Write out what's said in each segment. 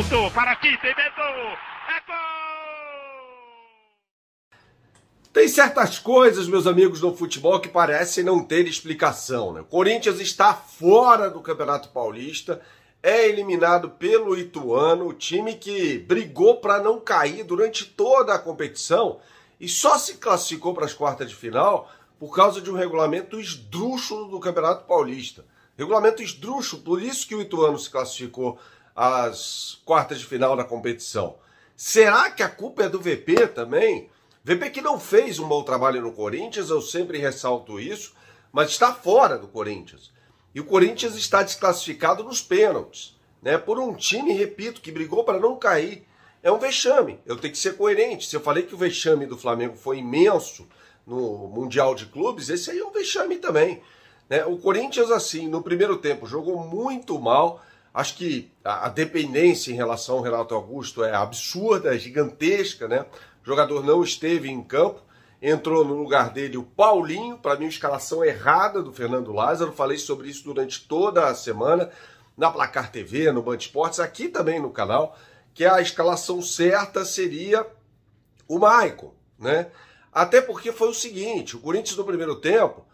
Voltou para a quinta É gol! Tem certas coisas, meus amigos, no futebol que parecem não ter explicação. Né? O Corinthians está fora do Campeonato Paulista, é eliminado pelo Ituano, o time que brigou para não cair durante toda a competição e só se classificou para as quartas de final por causa de um regulamento esdrúxulo do Campeonato Paulista. Regulamento esdrúxulo, por isso que o Ituano se classificou as quartas de final da competição. Será que a culpa é do VP também? VP que não fez um bom trabalho no Corinthians, eu sempre ressalto isso, mas está fora do Corinthians. E o Corinthians está desclassificado nos pênaltis, né? Por um time, repito, que brigou para não cair. É um vexame. Eu tenho que ser coerente. Se eu falei que o vexame do Flamengo foi imenso no Mundial de Clubes, esse aí é um vexame também. Né? O Corinthians, assim, no primeiro tempo jogou muito mal, Acho que a dependência em relação ao Renato Augusto é absurda, é gigantesca, né? O jogador não esteve em campo, entrou no lugar dele o Paulinho, para mim, escalação errada do Fernando Lázaro. Falei sobre isso durante toda a semana na Placar TV, no Band Esportes, aqui também no canal, que a escalação certa seria o Maicon, né? Até porque foi o seguinte, o Corinthians no primeiro tempo,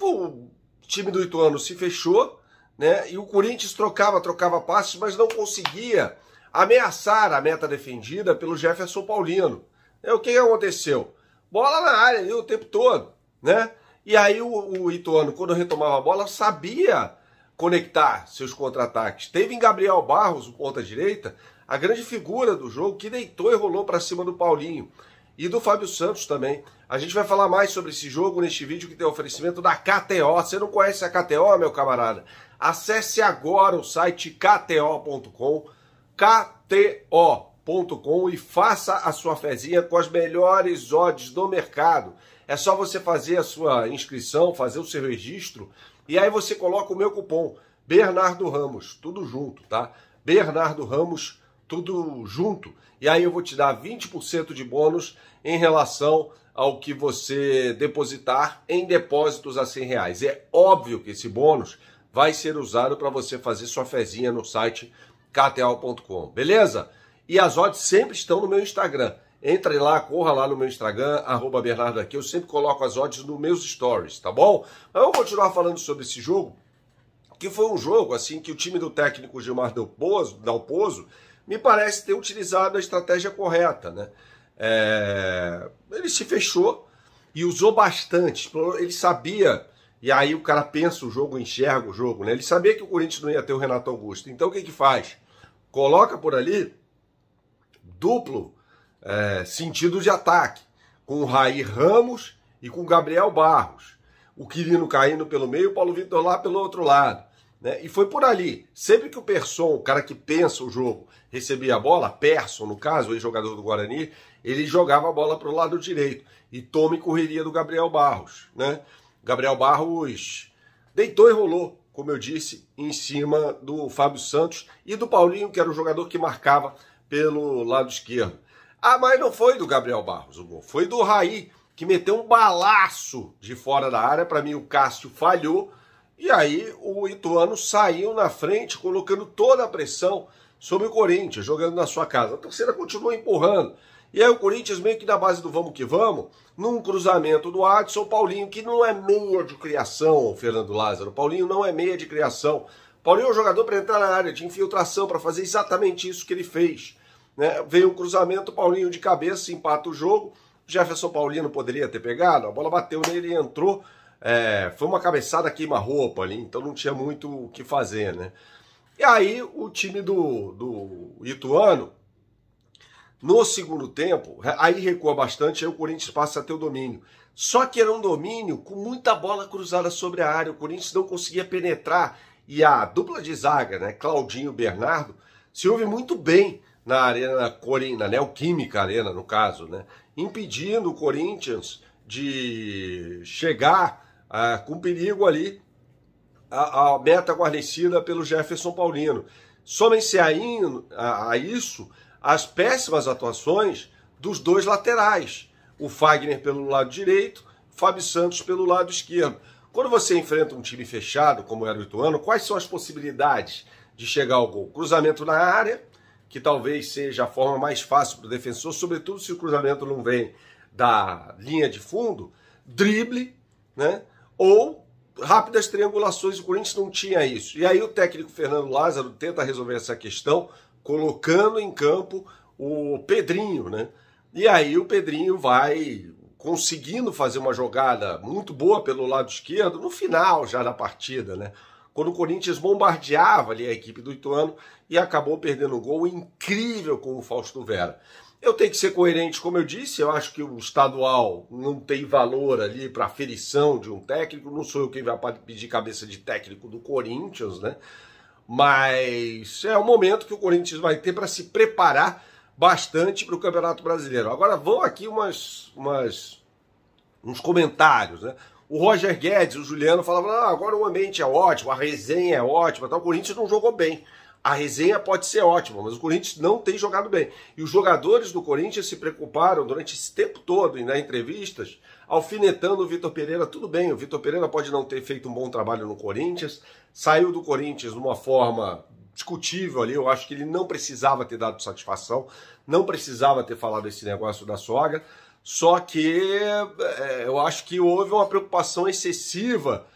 o time do Ituano se fechou, né? E o Corinthians trocava, trocava passes, mas não conseguia ameaçar a meta defendida pelo Jefferson Paulino. É o que aconteceu? Bola na área ali, o tempo todo, né? E aí o, o Ituano, quando retomava a bola, sabia conectar seus contra-ataques. Teve em Gabriel Barros, o ponta direita, a grande figura do jogo que deitou e rolou para cima do Paulinho e do Fábio Santos também. A gente vai falar mais sobre esse jogo neste vídeo que tem oferecimento da KTO. Você não conhece a KTO, meu camarada? Acesse agora o site kto.com, kto.com e faça a sua fezinha com as melhores odds do mercado. É só você fazer a sua inscrição, fazer o seu registro e aí você coloca o meu cupom Bernardo Ramos, tudo junto, tá? Bernardo Ramos tudo junto. E aí eu vou te dar 20% de bônus em relação ao que você depositar em depósitos a 100 reais. É óbvio que esse bônus vai ser usado para você fazer sua fezinha no site kto.com, beleza? E as odds sempre estão no meu Instagram. Entre lá, corra lá no meu Instagram, arroba Bernardo aqui. Eu sempre coloco as odds nos meus stories, tá bom? Mas eu vou continuar falando sobre esse jogo, que foi um jogo assim que o time do técnico Gilmar Dalpozo, Dalpozo me parece ter utilizado a estratégia correta. Né? É, ele se fechou e usou bastante. Ele sabia, e aí o cara pensa o jogo, enxerga o jogo, né? Ele sabia que o Corinthians não ia ter o Renato Augusto. Então o que, que faz? Coloca por ali duplo é, sentido de ataque, com o Raí Ramos e com o Gabriel Barros. O Quirino caindo pelo meio, o Paulo Vitor lá pelo outro lado. Né? E foi por ali. Sempre que o Persson, o cara que pensa o jogo, recebia a bola, Persson, no caso, o jogador do Guarani, ele jogava a bola para o lado direito. E tome correria do Gabriel Barros. Né? Gabriel Barros deitou e rolou, como eu disse, em cima do Fábio Santos e do Paulinho, que era o jogador que marcava pelo lado esquerdo. Ah, mas não foi do Gabriel Barros o gol, foi do Raí, que meteu um balaço de fora da área. Para mim, o Cássio falhou e aí o Ituano saiu na frente, colocando toda a pressão sobre o Corinthians, jogando na sua casa. A torcida continuou empurrando. E aí o Corinthians, meio que na base do vamos que vamos, num cruzamento do Adson Paulinho, que não é meia de criação, Fernando Lázaro. Paulinho não é meia de criação. Paulinho é um jogador para entrar na área de infiltração, para fazer exatamente isso que ele fez. Né? Veio um cruzamento, Paulinho de cabeça empata o jogo. Jefferson Paulino poderia ter pegado, a bola bateu nele e entrou. É, foi uma cabeçada queima-roupa ali, então não tinha muito o que fazer, né? E aí o time do, do Ituano, no segundo tempo, aí recua bastante, aí o Corinthians passa a ter o domínio. Só que era um domínio com muita bola cruzada sobre a área, o Corinthians não conseguia penetrar. E a dupla de zaga, né, Claudinho e Bernardo, se ouve muito bem na Arena Corinthians, na Neoquímica Arena, no caso, né, impedindo o Corinthians de chegar ah, com perigo ali a, a, meta guarnecida pelo Jefferson Paulino. Somem-se a, a, a isso as péssimas atuações dos dois laterais, o Fagner pelo lado direito, Fábio Santos pelo lado esquerdo. Quando você enfrenta um time fechado, como era o Ituano, quais são as possibilidades de chegar ao gol? Cruzamento na área, que talvez seja a forma mais fácil para o defensor, sobretudo se o cruzamento não vem da linha de fundo, drible, né? ou rápidas triangulações. O Corinthians não tinha isso. E aí o técnico Fernando Lázaro tenta resolver essa questão colocando em campo o Pedrinho, né? E aí o Pedrinho vai conseguindo fazer uma jogada muito boa pelo lado esquerdo no final já da partida, né? Quando o Corinthians bombardeava ali a equipe do Ituano e acabou perdendo um gol incrível com o Fausto Vera. Eu tenho que ser coerente, como eu disse, eu acho que o estadual não tem valor ali para aferição de um técnico, não sou eu quem vai pedir cabeça de técnico do Corinthians, né? Mas é o momento que o Corinthians vai ter para se preparar bastante para o Campeonato Brasileiro. Agora vão aqui umas, umas uns comentários, né? O Roger Guedes, o Juliano falavam, ah, agora o ambiente é ótimo, a resenha é ótima, o Corinthians não jogou bem. A resenha pode ser ótima, mas o Corinthians não tem jogado bem. E os jogadores do Corinthians se preocuparam durante esse tempo todo, nas entrevistas, alfinetando o Vitor Pereira. Tudo bem, o Vitor Pereira pode não ter feito um bom trabalho no Corinthians, saiu do Corinthians de uma forma discutível ali. Eu acho que ele não precisava ter dado satisfação, não precisava ter falado esse negócio da sogra. Só que é, eu acho que houve uma preocupação excessiva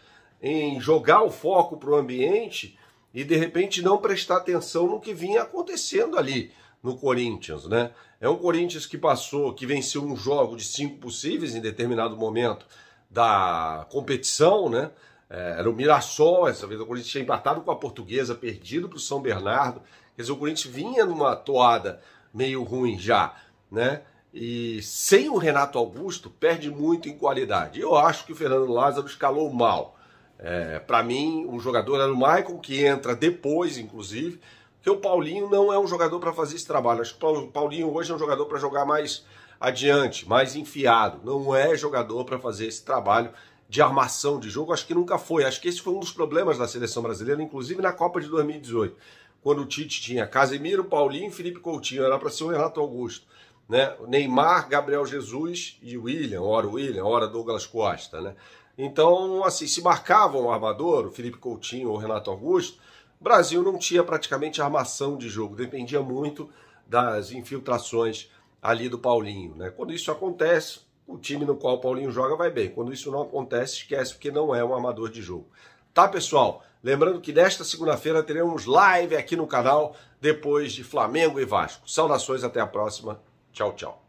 em jogar o foco para o ambiente e de repente não prestar atenção no que vinha acontecendo ali no Corinthians, né? É um Corinthians que passou, que venceu um jogo de cinco possíveis em determinado momento da competição, né? É, era o Mirassol, essa vez o Corinthians tinha empatado com a Portuguesa, perdido para o São Bernardo. Quer dizer, o Corinthians vinha numa toada meio ruim já, né? E sem o Renato Augusto, perde muito em qualidade. Eu acho que o Fernando Lázaro escalou mal. É, para mim, o jogador era o Michael, que entra depois, inclusive, porque o Paulinho não é um jogador para fazer esse trabalho. Acho que o Paulinho hoje é um jogador para jogar mais adiante, mais enfiado. Não é jogador para fazer esse trabalho de armação de jogo. Acho que nunca foi. Acho que esse foi um dos problemas da seleção brasileira, inclusive na Copa de 2018, quando o Tite tinha Casemiro, Paulinho, Felipe Coutinho, era para ser o Renato Augusto. Né? Neymar, Gabriel Jesus e William, ora William, ora Douglas Costa, né? Então, assim, se marcavam o armador, o Felipe Coutinho ou o Renato Augusto, o Brasil não tinha praticamente armação de jogo, dependia muito das infiltrações ali do Paulinho. Né? Quando isso acontece, o time no qual o Paulinho joga vai bem. Quando isso não acontece, esquece, porque não é um armador de jogo. Tá, pessoal? Lembrando que nesta segunda-feira teremos live aqui no canal depois de Flamengo e Vasco. Saudações, até a próxima. Tchau, tchau.